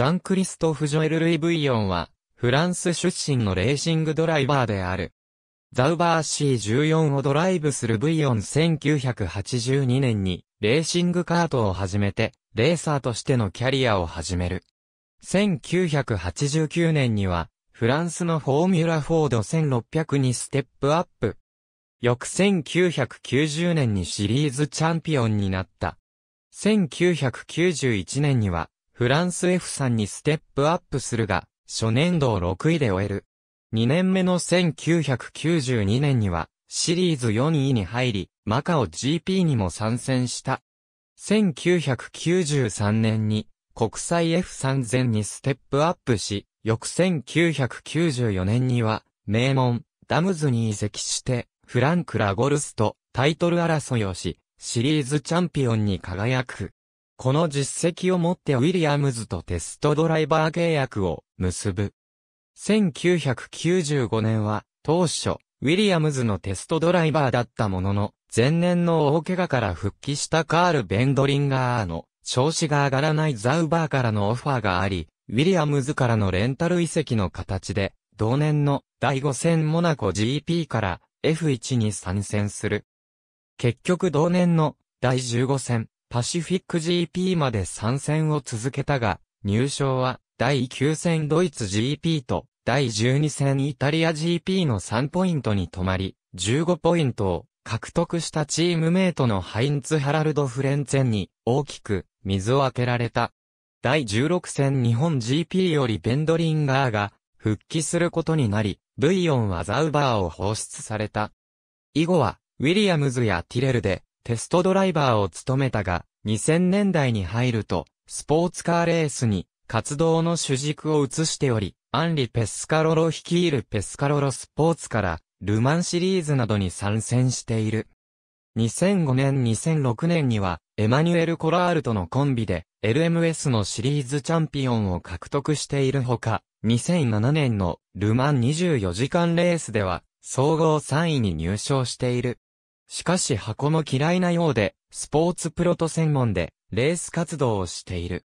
ジャンクリストフ・ジョエル・ルイ・ブイヨンは、フランス出身のレーシングドライバーである。ザウバー C14 をドライブするブイヨン1982年に、レーシングカートを始めて、レーサーとしてのキャリアを始める。1989年には、フランスのフォーミュラフォード1600にステップアップ。翌1990年にシリーズチャンピオンになった。1991年にはフランス F3 にステップアップするが、初年度を6位で終える。2年目の1992年には、シリーズ4位に入り、マカオ GP にも参戦した。1993年に、国際 F3000 にステップアップし、翌1994年には、名門、ダムズに移籍して、フランク・ラゴルスとタイトル争いをし、シリーズチャンピオンに輝く。この実績をもってウィリアムズとテストドライバー契約を結ぶ。1995年は当初、ウィリアムズのテストドライバーだったものの、前年の大怪我から復帰したカール・ベンドリンガーの調子が上がらないザウバーからのオファーがあり、ウィリアムズからのレンタル遺跡の形で、同年の第5戦モナコ GP から F1 に参戦する。結局同年の第15戦パシフィック GP まで参戦を続けたが、入賞は第9戦ドイツ GP と第12戦イタリア GP の3ポイントに止まり、15ポイントを獲得したチームメイトのハインツ・ハラルド・フレンツェンに大きく水を開けられた。第16戦日本 GP よりベンドリンガーが復帰することになり、ブイヨンはザウバーを放出された。以後は、ウィリアムズやティレルで、テストドライバーを務めたが、2000年代に入ると、スポーツカーレースに活動の主軸を移しており、アンリ・ペスカロロ率いるペスカロロスポーツから、ルマンシリーズなどに参戦している。2005年2006年には、エマニュエル・コラールとのコンビで、LMS のシリーズチャンピオンを獲得しているほか、2007年のルマン24時間レースでは、総合3位に入賞している。しかし箱も嫌いなようで、スポーツプロと専門で、レース活動をしている。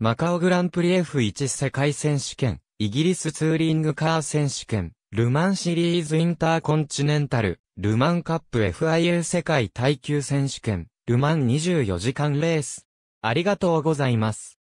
マカオグランプリ F1 世界選手権、イギリスツーリングカー選手権、ルマンシリーズインターコンチネンタル、ルマンカップ FIA 世界耐久選手権、ルマン24時間レース。ありがとうございます。